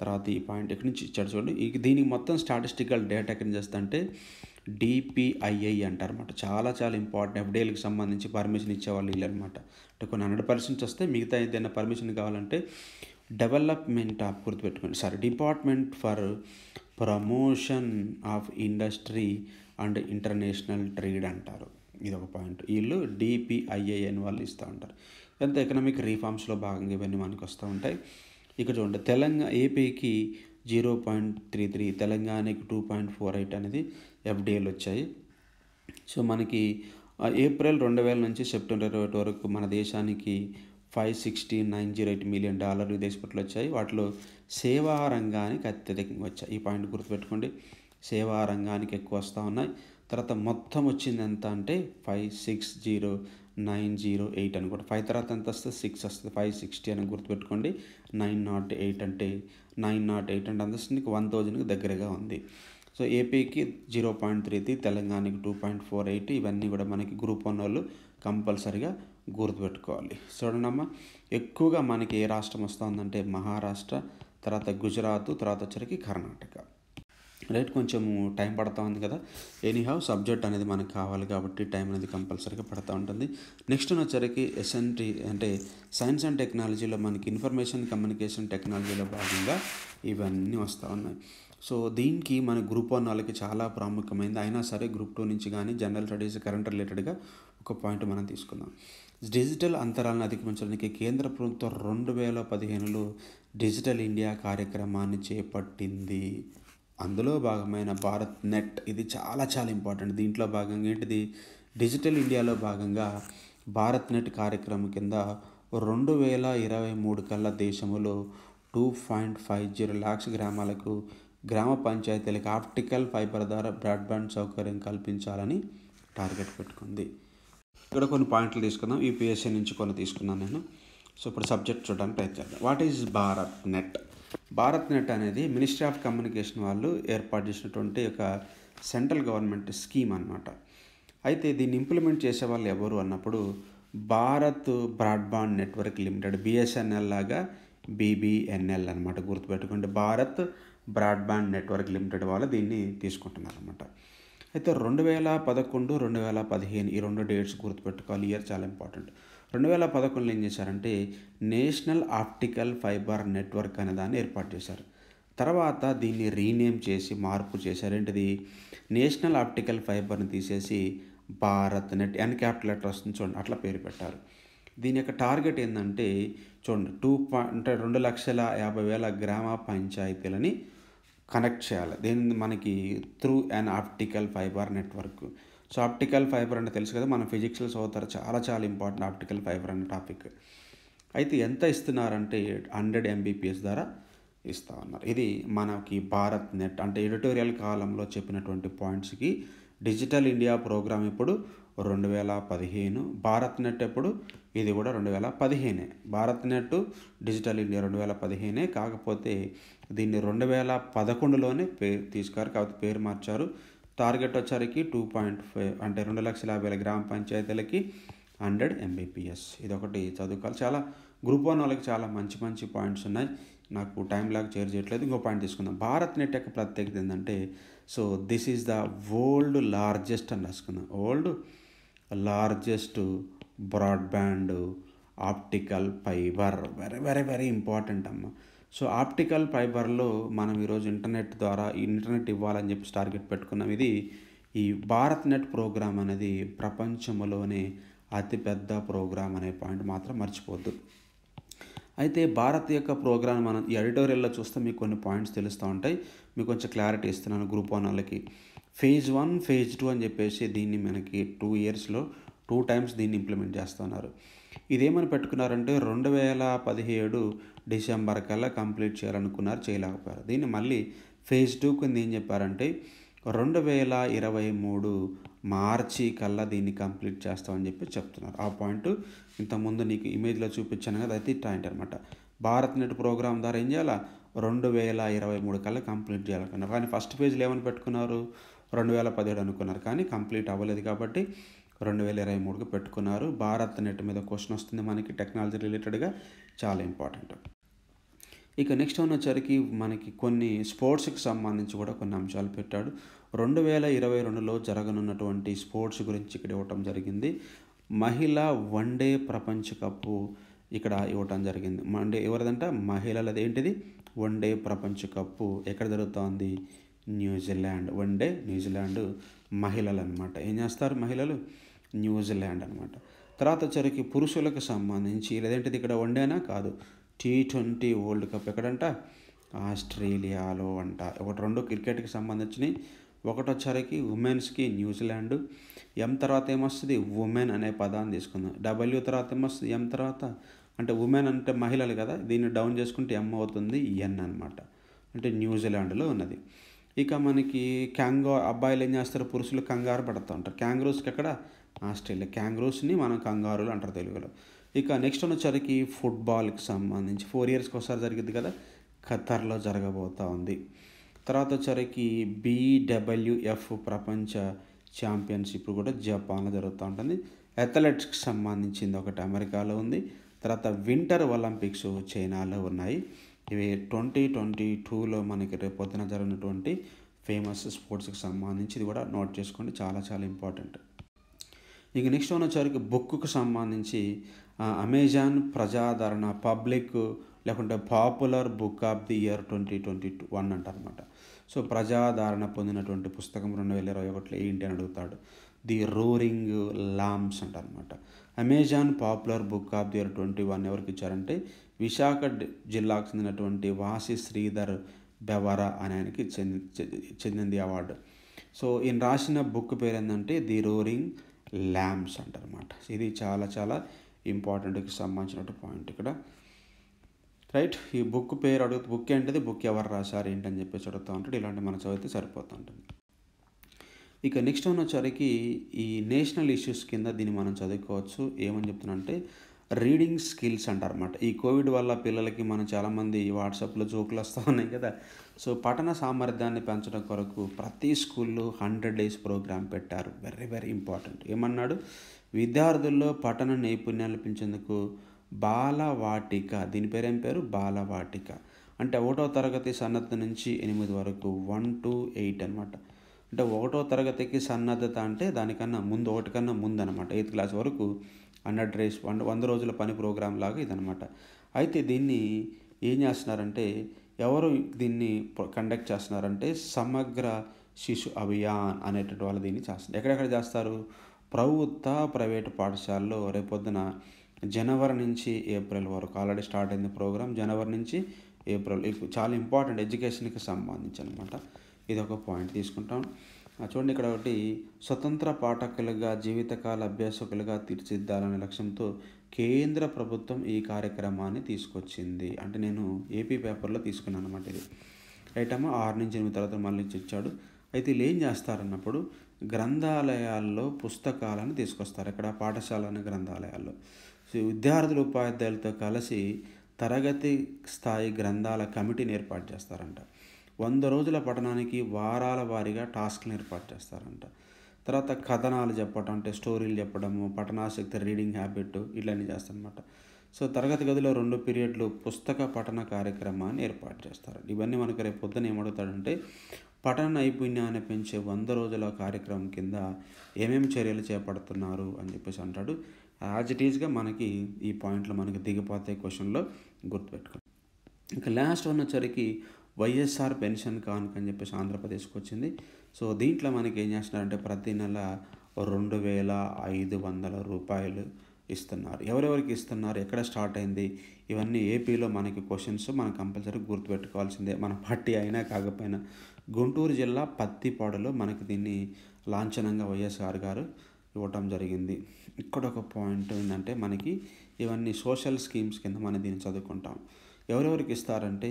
తర్వాత ఈ పాయింట్ ఎక్కడి నుంచి ఇచ్చాడు చూడండి దీనికి మొత్తం స్టాటిస్టికల్ డేటా ఎక్కడి నుంచి చేస్తా అంటే డిపిఐఐ అంటారు చాలా చాలా ఇంపార్టెంట్ ఎఫ్డీఎల్కి సంబంధించి పర్మిషన్ ఇచ్చేవాళ్ళు వీళ్ళు అనమాట అంటే కొన్ని హండ్రెడ్ పర్సెంట్ వస్తే మిగతా ఏదైనా పర్మిషన్ కావాలంటే డెవలప్మెంట్ ఆఫ్ గుర్తుపెట్టుకోండి sorry department for promotion of industry and international trade అంటారు ఇది ఒక పాయింట్ వీళ్ళు డిపిఐఏఎన్ వాళ్ళు ఇస్తూ ఉంటారు పెద్ద ఎకనామిక్ రీఫార్మ్స్లో భాగంగా ఇవన్నీ మనకు వస్తూ ఉంటాయి ఇక్కడ చూడండి తెలంగాణ ఏపీకి జీరో పాయింట్ త్రీ త్రీ తెలంగాణకి టూ పాయింట్ ఫోర్ ఎయిట్ అనేది ఎఫ్డిఎలు వచ్చాయి సో మనకి ఏప్రిల్ రెండు వేల నుంచి సెప్టెంబర్ ఇరవై వరకు మన దేశానికి five sixty nine zero eight million dollar విదేశీ పట్టులు వచ్చాయి వాటిలో సేవా రంగానికి అత్యధికంగా వచ్చాయి ఈ పాయింట్ గుర్తుపెట్టుకోండి సేవా రంగానికి ఎక్కువ వస్తూ ఉన్నాయి తర్వాత మొత్తం వచ్చింది ఎంత అంటే five six zero nine zero eight అనుకోండి ఫైవ్ తర్వాత ఎంత వస్తుంది సిక్స్ వస్తుంది ఫైవ్ సిక్స్టీ అని గుర్తుపెట్టుకోండి నైన్ నాట్ ఎయిట్ అంటే నైన్ నాట్ ఎయిట్ అంటే వస్తుంది వన్ థౌజండ్కి దగ్గరగా ఉంది సో ఏపీకి జీరో పాయింట్ త్రీ తెలంగాణకి టూ పాయింట్ ఫోర్ ఎయిట్ ఇవన్నీ కూడా మనకి గ్రూప్ వన్ వాళ్ళు కంపల్సరిగా గుర్తుపెట్టుకోవాలి చూడండి ఎక్కువగా మనకి ఏ రాష్ట్రం వస్తుందంటే మహారాష్ట్ర తర్వాత గుజరాత్ తర్వాత వచ్చరికి కర్ణాటక రైట్ కొంచెము టైం పడుతూ ఉంది కదా ఎనీ హావ్ సబ్జెక్ట్ అనేది మనకు కావాలి కాబట్టి టైం అనేది కంపల్సరీగా పడుతూ ఉంటుంది నెక్స్ట్ వచ్చరికి ఎస్ఎన్టీ అంటే సైన్స్ అండ్ టెక్నాలజీలో మనకి ఇన్ఫర్మేషన్ కమ్యూనికేషన్ టెక్నాలజీలో భాగంగా ఇవన్నీ వస్తూ ఉన్నాయి సో దీనికి మన గ్రూప్ వన్ వాళ్ళకి చాలా ప్రాముఖ్యమైంది అయినా సరే గ్రూప్ టూ నుంచి కానీ జనరల్ స్టడీస్ కరెంట్ రిలేటెడ్గా ఒక పాయింట్ మనం తీసుకుందాం డిజిటల్ అంతరాలను అధిగమించడానికి కేంద్ర ప్రభుత్వం రెండు వేల పదిహేనులో డిజిటల్ ఇండియా కార్యక్రమాన్ని చేపట్టింది అందులో భాగమైన భారత్ నెట్ ఇది చాలా చాలా ఇంపార్టెంట్ దీంట్లో భాగంగా ఏంటిది డిజిటల్ ఇండియాలో భాగంగా భారత్ నెట్ కార్యక్రమం కింద రెండు వేల ఇరవై మూడు కల్లా దేశంలో two point five zero lakhs గ్రామాలకు గ్రామ పంచాయతీలకు ఆప్టికల్ ఫైబర్ ద్వారా బ్రాడ్బ్యాండ్ సౌకర్యం కల్పించాలని టార్గెట్ పెట్టుకుంది ఇక్కడ కొన్ని పాయింట్లు తీసుకుందాం యూపీఎస్సీ నుంచి కొన్ని తీసుకున్నాను నేను సో ఇప్పుడు సబ్జెక్ట్ చూడడానికి ప్రయత్నిద్దాం what is Bharat net Bharat net అనేది మినిస్ట్రీ ఆఫ్ కమ్యూనికేషన్ వాళ్ళు ఏర్పాటు చేసినటువంటి ఒక సెంట్రల్ గవర్నమెంట్ స్కీమ్ అనమాట అయితే దీన్ని ఇంప్లిమెంట్ చేసే వాళ్ళు ఎవరు అన్నప్పుడు Bharat broadband network limited BSNL లాగా బీబీఎన్ఎల్ అనమాట గుర్తుపెట్టుకోండి భారత్ బ్రాడ్బ్యాండ్ నెట్వర్క్ లిమిటెడ్ వాళ్ళు దీన్ని తీసుకుంటున్నారు అనమాట అయితే రెండు వేల పదకొండు రెండు వేల పదిహేను ఈ రెండు డేట్స్ గుర్తుపెట్టుకోవాలి ఇయర్ చాలా ఇంపార్టెంట్ రెండు వేల పదకొండులో ఏం చేశారంటే నేషనల్ ఆప్టికల్ ఫైబర్ నెట్వర్క్ అనే దాన్ని ఏర్పాటు చేశారు తర్వాత దీన్ని రీనేమ్ చేసి మార్పు చేశారు ఏంటిది నేషనల్ ఆప్టికల్ ఫైబర్ని తీసేసి Bharat net N capital letter వస్తుంది చూడండి అట్లా పేరు పెట్టారు దీని యొక్క టార్గెట్ ఏంటంటే చూడండి టూ పాయింట్ రెండు లక్షల యాభై వేల గ్రామ పంచాయతీలని కనెక్ట్ చేయాలి దీని మనకి through and optical fibre network so optical fibre అంటే తెలుసు కదా మన ఫిజిక్స్లో చదువుతారు చాలా చాలా ఇంపార్టెంట్ ఆప్టికల్ ఫైబర్ అనే టాపిక్ అయితే ఎంత ఇస్తున్నారంటే హండ్రెడ్ ఎంబీపీఎస్ ద్వారా ఇస్తూ ఉన్నారు ఇది మనకి భారత్ నెట్ అంటే ఎడిటోరియల్ కాలంలో చెప్పినటువంటి పాయింట్స్కి డిజిటల్ ఇండియా ప్రోగ్రామ్ ఇప్పుడు రెండు వేల పదిహేను భారత్ నెట్ ఎప్పుడు ఇది కూడా రెండు వేల పదిహేనే భారత్ నెట్ డిజిటల్ ఇండియా రెండు వేల పదిహేనే కాకపోతే దీన్ని రెండు వేల పదకొండులోనే పేరు తీసుకున్నారు కాబట్టి పేరు మార్చారు టార్గెట్ వచ్చరికి టూ పాయింట్ ఫైవ్ అంటే రెండు లక్షల యాభై వేల గ్రామ పంచాయతీలకి హండ్రెడ్ ఎంబీపీఎస్ ఇదొకటి చదువుకోవాలి చాలా గ్రూప్ వన్ వాళ్ళకి చాలా మంచి మంచి పాయింట్స్ ఉన్నాయి నాకు టైం లాగా చేరు చేయట్లేదు ఇంకో పాయింట్ తీసుకుందాం భారత్ నెట్ యొక్క ప్రత్యేకత ఏంటంటే so this is the world largest అని రాసుకుందాం world largest broadband optical fibre very very very important అమ్మ సో ఆప్టికల్ ఫైబర్లో మనం ఈరోజు ఇంటర్నెట్ ద్వారా ఇంటర్నెట్ ఇవ్వాలని చెప్పి టార్గెట్ పెట్టుకున్నాం ఇది ఈ భారత్ నెట్ ప్రోగ్రామ్ అనేది ప్రపంచంలోనే అతిపెద్ద ప్రోగ్రామ్ అనే పాయింట్ మాత్రం మర్చిపోద్దు అయితే భారత్ యొక్క ప్రోగ్రామ్ మనం ఈ ఎడిటోరియల్లో చూస్తే మీకు కొన్ని పాయింట్స్ తెలుస్తూ ఉంటాయి మీకు కొంచెం క్లారిటీ ఇస్తున్నాను గ్రూప్ వన్ వాళ్ళకి ఫేజ్ వన్ ఫేజ్ టూ అని చెప్పేసి దీన్ని మనకి టూ ఇయర్స్లో టూ టైమ్స్ దీన్ని ఇంప్లిమెంట్ చేస్తున్నారు ఇదేమని పెట్టుకున్నారంటే రెండు వేల పదిహేడు డిసెంబర్ కల్లా కంప్లీట్ చేయాలనుకున్నారు చేయలేకపోయారు దీన్ని మళ్ళీ ఫేజ్ టూ కింద ఏం చెప్పారంటే రెండు వేల ఇరవై మూడు మార్చి కల్లా దీన్ని కంప్లీట్ చేస్తామని చెప్పి చెప్తున్నారు ఆ పాయింట్ ఇంతకుముందు నీకు ఇమేజ్లో చూపించాను కదా అది పాయింట్ అనమాట భారత్ నెట్ ప్రోగ్రామ్ ద్వారా ఏం చేయాలా రెండు వేల ఇరవై మూడు కల్లా కంప్లీట్ చేయాలనుకున్నారు కానీ ఫస్ట్ ఫేజ్లో ఏమని పెట్టుకున్నారు రెండు వేల పదిహేడు అనుకున్నారు కానీ కంప్లీట్ అవ్వలేదు కాబట్టి రెండు వేల ఇరవై మూడుకు పెట్టుకున్నారు భారత్ నెట్ మీద క్వశ్చన్ వస్తుంది మనకి టెక్నాలజీ రిలేటెడ్గా చాలా ఇంపార్టెంట్ ఇక నెక్స్ట్ ఉన్న వచ్చరికి మనకి కొన్ని స్పోర్ట్స్కి సంబంధించి కూడా కొన్ని అంశాలు పెట్టాడు రెండు వేల ఇరవై రెండులో జరగనున్నటువంటి స్పోర్ట్స్ గురించి ఇక్కడ ఇవ్వటం జరిగింది మహిళా డే ప్రపంచ కప్పు ఇక్కడ ఇవ్వటం జరిగింది అంటే ఎవరిదంట మహిళలది ఏంటిది డే ప్రపంచ కప్పు ఎక్కడ జరుగుతోంది న్యూజిలాండ్ వన్ డే న్యూజిలాండ్ మహిళలు అనమాట ఏం చేస్తారు మహిళలు న్యూజిలాండ్ అనమాట తర్వాత వచ్చరికి పురుషులకు సంబంధించి లేదంటే ఇక్కడ వండేనా కాదు టీ ట్వంటీ వరల్డ్ కప్ ఎక్కడంట ఆస్ట్రేలియాలో అంట ఒకటి రెండు క్రికెట్కి సంబంధించినవి ఒకటి వచ్చరికి ఉమెన్స్కి న్యూజిలాండ్ ఎం తర్వాత ఏమొస్తుంది ఉమెన్ అనే పదాన్ని తీసుకుందాం డబ్ల్యూ తర్వాత ఏమొస్తుంది ఎం తర్వాత అంటే ఉమెన్ అంటే మహిళలు కదా దీన్ని డౌన్ చేసుకుంటే ఎం అవుతుంది ఎన్ అనమాట అంటే న్యూజిలాండ్లో ఉన్నది ఇక మనకి క్యాంగో అబ్బాయిలు ఏం చేస్తారు పురుషులు కంగారు పడుతూ ఉంటారు క్యాంగ్రోస్కి ఎక్కడ ఆస్ట్రేలియా క్యాంగ్రోస్ని మనం కంగారులు అంటారు తెలుగులో ఇక నెక్స్ట్ వచ్చేసరికి ఫుట్బాల్కి సంబంధించి ఫోర్ ఇయర్స్కి ఒకసారి జరిగింది కదా ఖతర్లో జరగబోతూ ఉంది తర్వాత వచ్చేసరికి బీడబ్ల్యూఎఫ్ ప్రపంచ ఛాంపియన్షిప్ కూడా జపాన్లో జరుగుతూ ఉంటుంది అథ్లెట్స్కి సంబంధించింది ఒకటి అమెరికాలో ఉంది తర్వాత వింటర్ ఒలింపిక్స్ చైనాలో ఉన్నాయి ఇవి ట్వంటీ ట్వంటీ టూలో మనకి రేపు పొద్దున జరిగినటువంటి ఫేమస్ స్పోర్ట్స్కి సంబంధించి ఇది కూడా నోట్ చేసుకోండి చాలా చాలా ఇంపార్టెంట్ ఇక నెక్స్ట్ వన్ వచ్చేవరకు బుక్కు సంబంధించి అమెజాన్ ప్రజాదరణ పబ్లిక్ లేకుంటే popular book of the year twenty twenty two one అంటారనమాట సో ప్రజాదరణ పొందినటువంటి పుస్తకం రెండు వేల ఇరవై ఒకటిలో ఏంటి అని అడుగుతాడు ది రోరింగ్ లామ్స్ అంటారనమాట Amazon popular book of the year twenty one ఎవరికి ఇచ్చారంటే విశాఖ జిల్లాకు చెందినటువంటి వాసి శ్రీధర్ బెవరా అనే ఆయనకి చెంది చెందింది అవార్డు సో ఈయన రాసిన బుక్ పేరు ఏంటంటే ది రోరింగ్ ల్యాంప్స్ అంటారనమాట ఇది చాలా చాలా ఇంపార్టెంట్కి సంబంధించినటువంటి పాయింట్ ఇక్కడ రైట్ ఈ బుక్ పేరు అడుగుతు బుక్ ఏంటిది బుక్ ఎవరు రాశారు ఏంటని చెప్పేసి అడుగుతూ ఉంటాడు ఇలాంటి మన చదివితే సరిపోతూ ఉంటుంది ఇక నెక్స్ట్ వన్ వచ్చరికి ఈ నేషనల్ ఇష్యూస్ కింద దీన్ని మనం చదువుకోవచ్చు ఏమని చెప్తున్నానంటే రీడింగ్ స్కిల్స్ అంటారన్నమాట ఈ కోవిడ్ వల్ల పిల్లలకి మనం చాలామంది వాట్సాప్లో జోకులు వస్తూ ఉన్నాయి కదా సో పఠన సామర్థ్యాన్ని పెంచడం కొరకు ప్రతి స్కూల్లో హండ్రెడ్ డేస్ ప్రోగ్రామ్ పెట్టారు వెరీ వెరీ ఇంపార్టెంట్ ఏమన్నాడు విద్యార్థుల్లో పఠన నైపుణ్యాలు పెంచేందుకు బాలవాటిక దీని పేరేం పేరు బాలవాటిక అంటే ఒకటో తరగతి సన్నద్ధ నుంచి ఎనిమిది వరకు వన్ టు ఎయిట్ అనమాట అంటే ఒకటో తరగతికి సన్నద్ధత అంటే దానికన్నా ముందు ఒకటి కన్నా ముందు అనమాట ఎయిత్ క్లాస్ వరకు హండ్రెడ్ డేస్ వంద వంద రోజుల పని ప్రోగ్రాం లాగా ఇదనమాట అయితే దీన్ని ఏం చేస్తున్నారంటే ఎవరు దీన్ని కండక్ట్ చేస్తున్నారంటే సమగ్ర శిశు అభియాన్ అనేటువంటి వాళ్ళు దీన్ని చేస్తున్నారు ఎక్కడెక్కడ చేస్తారు ప్రభుత్వ ప్రైవేటు పాఠశాలలో రేపొద్దున జనవరి నుంచి ఏప్రిల్ వరకు ఆల్రెడీ స్టార్ట్ అయింది ప్రోగ్రామ్ జనవరి నుంచి ఏప్రిల్ చాలా ఇంపార్టెంట్ ఎడ్యుకేషన్కి సంబంధించి అనమాట ఇది ఒక పాయింట్ తీసుకుంటాం చూడండి ఇక్కడ ఒకటి స్వతంత్ర పాఠకులుగా జీవితకాల అభ్యాసకులుగా తీర్చిదిద్దాలనే లక్ష్యంతో కేంద్ర ప్రభుత్వం ఈ కార్యక్రమాన్ని తీసుకొచ్చింది అంటే నేను ఏపీ పేపర్లో తీసుకున్నాను అనమాట ఇది రైట్ అమ్మ ఆరు నుంచి ఎనిమిది తర్వాత మళ్ళీ నుంచి వచ్చాడు అయితే వీళ్ళు ఏం చేస్తారన్నప్పుడు గ్రంథాలయాల్లో పుస్తకాలను తీసుకొస్తారు ఇక్కడ పాఠశాల గ్రంథాలయాల్లో సో విద్యార్థులు ఉపాధ్యాయులతో కలిసి తరగతి స్థాయి గ్రంథాల కమిటీని ఏర్పాటు చేస్తారంట వంద రోజుల పఠనానికి వారాల వారీగా టాస్క్లను ఏర్పాటు చేస్తారంట తర్వాత కథనాలు చెప్పడం అంటే స్టోరీలు చెప్పడము పఠనాసక్తి రీడింగ్ హ్యాబిట్ ఇలాంటివి చేస్తారనమాట సో తరగతి గదిలో రెండు పీరియడ్లు పుస్తక పఠన కార్యక్రమాన్ని ఏర్పాటు చేస్తారు ఇవన్నీ మనకు రేపు పొద్దున ఏమడుగుతాడంటే పఠన నైపుణ్యాన్ని పెంచే వంద రోజుల కార్యక్రమం కింద ఏమేమి చర్యలు చేపడుతున్నారు అని చెప్పేసి అంటాడు యాజ్ ఇట్ ఈజ్గా మనకి ఈ పాయింట్లు మనకి దిగిపోతాయి క్వశ్చన్లో గుర్తుపెట్టుకో ఇంకా లాస్ట్ ఉన్నసరికి వైఎస్ఆర్ పెన్షన్ కానుక అని చెప్పేసి ఆంధ్రప్రదేశ్కి వచ్చింది సో దీంట్లో మనకి ఏం చేస్తున్నారంటే ప్రతి నెల రెండు వేల ఐదు వందల రూపాయలు ఇస్తున్నారు ఎవరెవరికి ఇస్తున్నారు ఎక్కడ స్టార్ట్ అయింది ఇవన్నీ ఏపీలో మనకి క్వశ్చన్స్ మనం కంపల్సరీ గుర్తుపెట్టుకోవాల్సిందే మన పార్టీ అయినా కాకపోయినా గుంటూరు జిల్లా పత్తిపాడులో మనకి దీన్ని లాంఛనంగా వైఎస్ఆర్ గారు ఇవ్వటం జరిగింది ఇక్కడ ఒక పాయింట్ ఏంటంటే మనకి ఇవన్నీ సోషల్ స్కీమ్స్ కింద మనం దీన్ని చదువుకుంటాం ఎవరెవరికి ఇస్తారంటే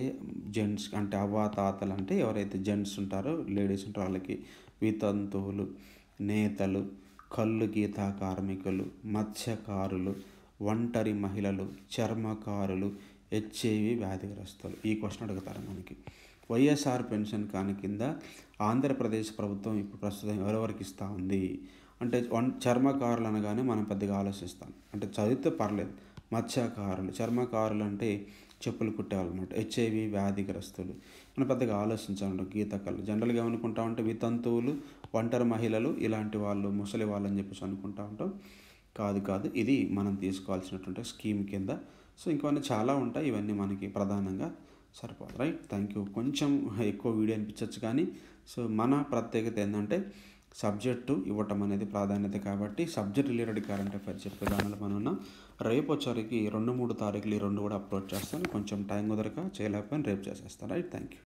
జెంట్స్ అంటే అవ్వ తాతలు అంటే ఎవరైతే జెంట్స్ ఉంటారో లేడీస్ ఉంటారో వాళ్ళకి వితంతువులు నేతలు కళ్ళు గీత కార్మికులు మత్స్యకారులు ఒంటరి మహిళలు చర్మకారులు హెచ్ఐవి వ్యాధిగ్రస్తులు ఈ క్వశ్చన్ అడుగుతారు మనకి వైఎస్ఆర్ పెన్షన్ కాని కింద ఆంధ్రప్రదేశ్ ప్రభుత్వం ఇప్పుడు ప్రస్తుతం ఎవరెవరికి ఇస్తూ ఉంది అంటే వన్ చర్మకారులు అనగానే మనం పెద్దగా ఆలోచిస్తాం అంటే చదివితే పర్లేదు మత్స్యకారులు చర్మకారులు అంటే చెప్పులు కుట్టేవాళ్ళు అనమాట హెచ్ఐవి వ్యాధిగ్రస్తులు మనం పెద్దగా ఆలోచించాలంటే గీతకలు జనరల్గా అనుకుంటా ఉంటే వితంతువులు ఒంటరి మహిళలు ఇలాంటి వాళ్ళు ముసలి వాళ్ళని చెప్పేసి అనుకుంటా ఉంటాం కాదు కాదు ఇది మనం తీసుకోవాల్సినటువంటి స్కీమ్ కింద సో ఇంకొన్ని చాలా ఉంటాయి ఇవన్నీ మనకి ప్రధానంగా సరిపోదు రైట్ థ్యాంక్ యూ కొంచెం ఎక్కువ వీడియో అనిపించవచ్చు కానీ సో మన ప్రత్యేకత ఏంటంటే సబ్జెక్టు ఇవ్వటం అనేది ప్రాధాన్యత కాబట్టి సబ్జెక్ట్ రిలేటెడ్ కరెంట్ అఫైర్స్ చెప్పే దానిలో మనం ఉన్నాం రేపు వచ్చరికి రెండు మూడు తారీఖులు ఈ రెండు కూడా అప్లోడ్ చేస్తాను కొంచెం టైం కుదరక చేయలేకపోయినా రేపు చేసేస్తాను రైట్ థ్యాంక్ యూ